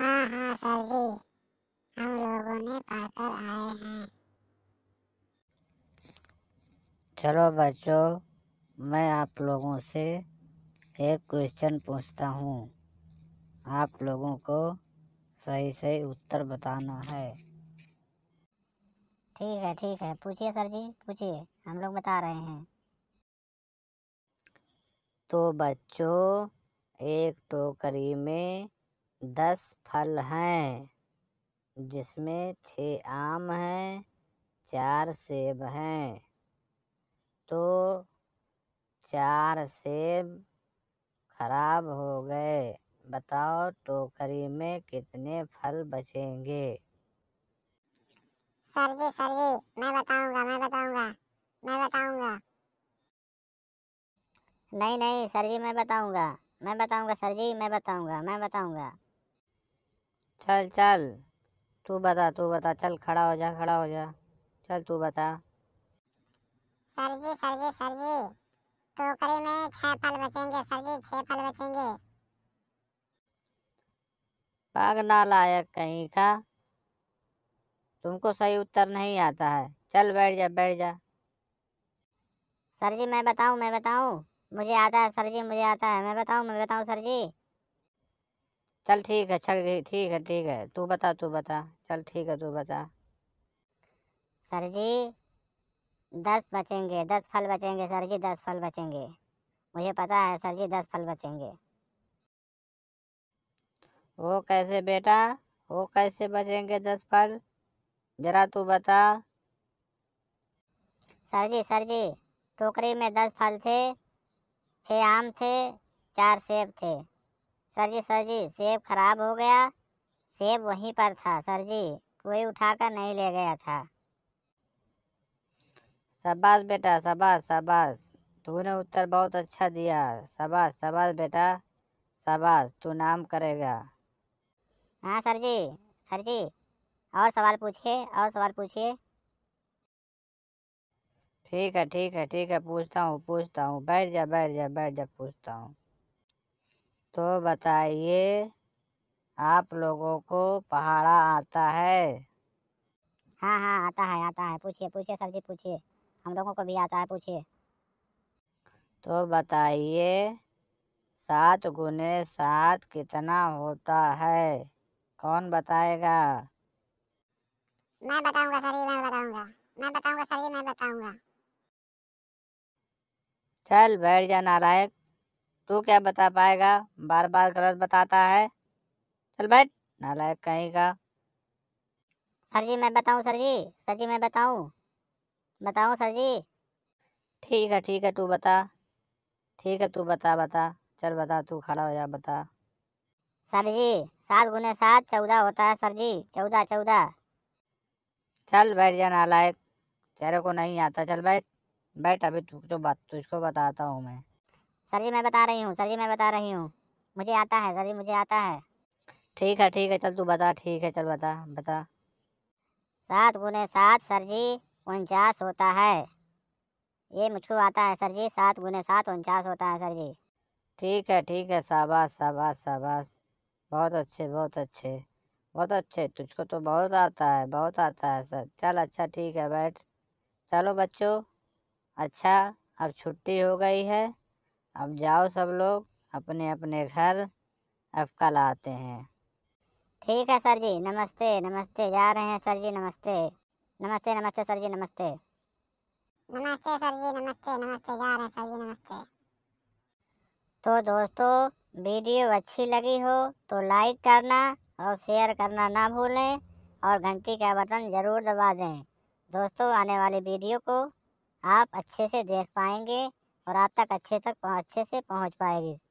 हाँ हाँ सर जी हम लोगों ने पढ़कर आए हैं चलो बच्चों मैं आप लोगों से एक क्वेश्चन पूछता हूँ आप लोगों को सही सही उत्तर बताना है ठीक है ठीक है पूछिए सर जी पूछिए हम लोग बता रहे हैं तो बच्चों एक टोकरी में दस फल हैं जिसमें छः आम हैं चार सेब हैं तो चार सेब खराब हो गए बताओ टोकरी में कितने फल बचेंगे सर जी सर जी मैं बताऊंगा मैं बताऊंगा मैं बताऊंगा नहीं नहीं सर जी मैं बताऊंगा मैं बताऊंगा सर जी मैं बताऊंगा मैं बताऊंगा चल चल तू बता तू बता चल खड़ा हो जा खड़ा हो जा चल तू बता sir ji sir ji sir ji टोकरी में छह फल बचेंगे सर जी छह फल बचेंगे पाग ना लायक कहीं का तुमको सही उत्तर नहीं आता है चल बैठ जा बैठ जा सर जी मैं बताऊं मैं बताऊं मुझे आता है सर जी मुझे आता है मैं बताऊं मैं बताऊं सर जी चल ठीक है चल ठीक है ठीक है तू बता तू बता चल ठीक है तू बता सर जी दस बचेंगे दस फल बचेंगे सर जी दस फल बचेंगे मुझे पता है सर जी दस फल बचेंगे वो कैसे बेटा वो कैसे बचेंगे दस फल जरा तू बता सर जी सर जी टोकरी में दस फल थे छः आम थे चार सेब थे सर जी सर जी सेब खराब हो गया सेब वहीं पर था सर जी कोई उठाकर नहीं ले गया था शबाश बेटा शबाश शबाश तूने उत्तर बहुत अच्छा दिया शबाश शबाश बेटा शबाश तू नाम करेगा हाँ सर जी सर जी और सवाल पूछिए और सवाल पूछिए ठीक है ठीक है ठीक है पूछता हूँ पूछता हूँ बैठ जा बैठ जा बैठ जा पूछता हूँ तो बताइए आप लोगों को पहाड़ा आता है हाँ हाँ आता है आता है पूछिए पूछिए सर जी पूछिए हम लोगों को भी आता है पूछिए तो बताइए सात गुने सात कितना होता है कौन बताएगा मैं बताऊंगा सर जी मैं बताऊंगा मैं बताऊंगा सर जी मैं बताऊंगा चल बैठ जा नालायक तू क्या बता पाएगा बार बार गलत बताता है चल बैठ नालायक कहीं का सर जी मैं बताऊं सर जी सर जी मैं बताऊं बताऊं सर जी ठीक है ठीक है तू बता ठीक है तू बता बता चल बता तू खड़ा हो जा बता सर जी सात गुने सात चौदह होता है सर जी चौदह चौदह चल बैठ जा नालायक तेरे को नहीं आता चल बैठ बैठ अभी जो बात तुझको बताता हूँ मैं सर जी मैं बता रही हूँ सर जी मैं बता रही हूँ मुझे आता है सर जी मुझे आता है ठीक है ठीक है चल तू बता ठीक है चल बता बता सात गुने सात सर जी उनचास होता है ये मुझको आता है सर जी सात गुने सात उनचास होता है सर जी ठीक है ठीक है शाबाश शाबाश शाबाश बहुत अच्छे बहुत अच्छे बहुत अच्छे तुझको तो बहुत आता है बहुत आता है सर चल अच्छा ठीक है बैठ चलो बच्चों अच्छा अब छुट्टी हो गई है अब जाओ सब लोग अपने अपने घर अब कल आते हैं ठीक है सर जी नमस्ते नमस्ते जा रहे हैं सर जी नमस्ते नमस्ते नमस्ते सर जी नमस्ते नमस्ते सर जी नमस्ते नमस्ते जा रहे हैं सर जी नमस्ते तो दोस्तों वीडियो अच्छी लगी हो तो लाइक करना और शेयर करना ना भूलें और घंटी का बटन ज़रूर दबा दें दोस्तों आने वाली वीडियो को आप अच्छे से देख पाएंगे और आप तक अच्छे तक अच्छे से पहुँच पाएगी